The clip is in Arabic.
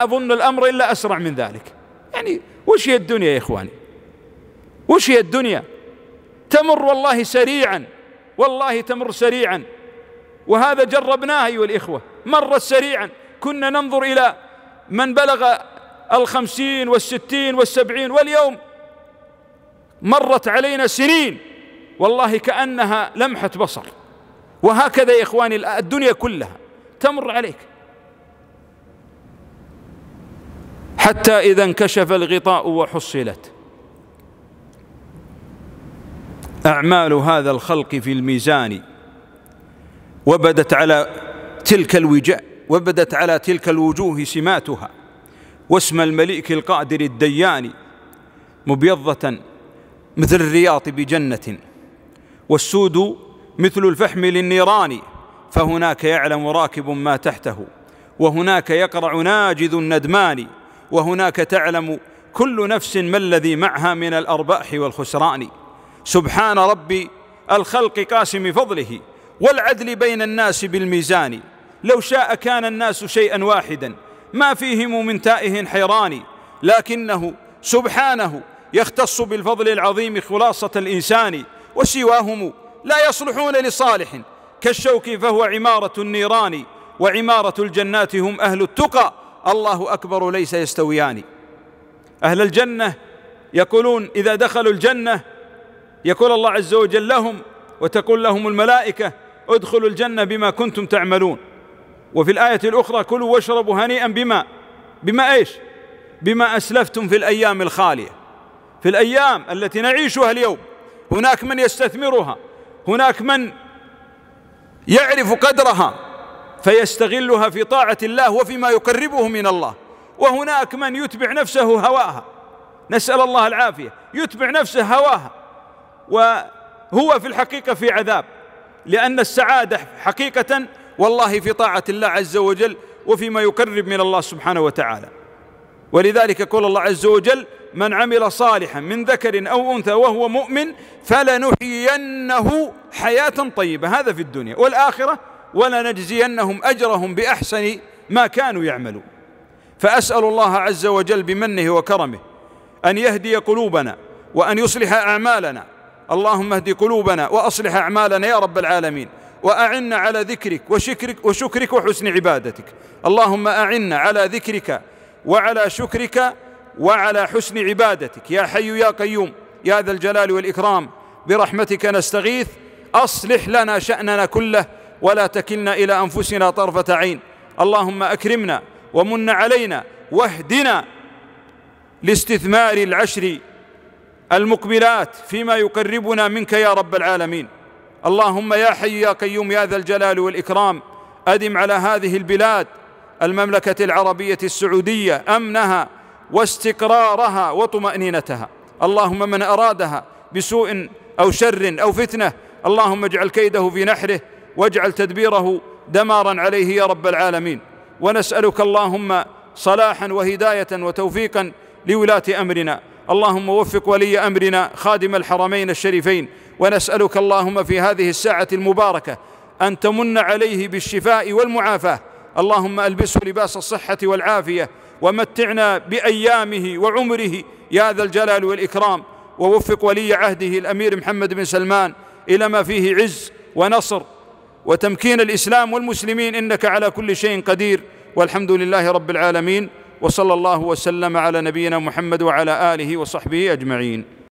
أظن الأمر إلا أسرع من ذلك يعني وش هي الدنيا يا إخواني وش هي الدنيا تمر والله سريعا والله تمر سريعا وهذا جربناه أيها الإخوة مرت سريعا كنا ننظر إلى من بلغ الخمسين والستين والسبعين واليوم مرت علينا سنين والله كأنها لمحة بصر وهكذا يا إخواني الدنيا كلها تمر عليك حتى إذا انكشف الغطاء وحصلت أعمال هذا الخلق في الميزان وبدت على تلك الوجه وبدت على تلك الوجوه سماتها واسم المليك القادر الديان مبيضة مثل الرياط بجنة والسود مثل الفحم للنيران فهناك يعلم راكب ما تحته وهناك يقرع ناجذ الندمان وهناك تعلم كل نفس ما الذي معها من الأرباح والخسران سبحان ربي الخلق قاسم فضله والعدل بين الناس بالميزان لو شاء كان الناس شيئا واحدا ما فيهم من تائه حيران لكنه سبحانه يختص بالفضل العظيم خلاصة الإنسان وسواهم لا يصلحون لصالح كالشوك فهو عمارة النيران وعمارة الجنات هم أهل التقى الله أكبر ليس يستويان أهل الجنة يقولون إذا دخلوا الجنة يقول الله عز وجل لهم وتقول لهم الملائكة ادخلوا الجنة بما كنتم تعملون وفي الآية الأخرى كلوا واشربوا هنيئا بما بما إيش بما أسلفتم في الأيام الخالية في الأيام التي نعيشها اليوم هناك من يستثمرها هناك من يعرف قدرها فيستغلها في طاعة الله وفيما يقربه من الله وهناك من يتبع نفسه هواها نسأل الله العافية يتبع نفسه هواها وهو في الحقيقة في عذاب لأن السعادة حقيقة والله في طاعة الله عز وجل وفيما يقرب من الله سبحانه وتعالى ولذلك يقول الله عز وجل من عمل صالحا من ذكر أو أنثى وهو مؤمن فلنحيينه حياة طيبة هذا في الدنيا والآخرة ولنجزينهم أجرهم بأحسن ما كانوا يعملون فأسأل الله عز وجل بمنه وكرمه أن يهدي قلوبنا وأن يصلح أعمالنا اللهم اهد قلوبنا وأصلح أعمالنا يا رب العالمين وأعنا على ذكرك وشكرك, وشكرك وحسن عبادتك اللهم أعنا على ذكرك وعلى شكرك وعلى حسن عبادتك يا حي يا قيوم يا ذا الجلال والإكرام برحمتك نستغيث أصلح لنا شأننا كله ولا تكلنا إلى أنفسنا طرفة عين اللهم أكرمنا ومن علينا واهدنا لاستثمار العشر المقبلات فيما يقربنا منك يا رب العالمين اللهم يا حي يا قيوم يا ذا الجلال والإكرام أدم على هذه البلاد المملكة العربية السعودية أمنها واستقرارها وطمأنينتها اللهم من أرادها بسوء أو شر أو فتنة اللهم اجعل كيده في نحره واجعل تدبيره دمارا عليه يا رب العالمين ونسألك اللهم صلاحا وهداية وتوفيقا لولاة أمرنا اللهم وفق ولي أمرنا خادم الحرمين الشريفين ونسألك اللهم في هذه الساعة المباركة أن تمن عليه بالشفاء والمعافاة اللهم ألبسه لباس الصحة والعافية ومتعنا بأيامه وعمره يا ذا الجلال والإكرام ووفق ولي عهده الأمير محمد بن سلمان إلى ما فيه عز ونصر وتمكين الإسلام والمسلمين إنك على كل شيء قدير والحمد لله رب العالمين وصلى الله وسلم على نبينا محمد وعلى آله وصحبه أجمعين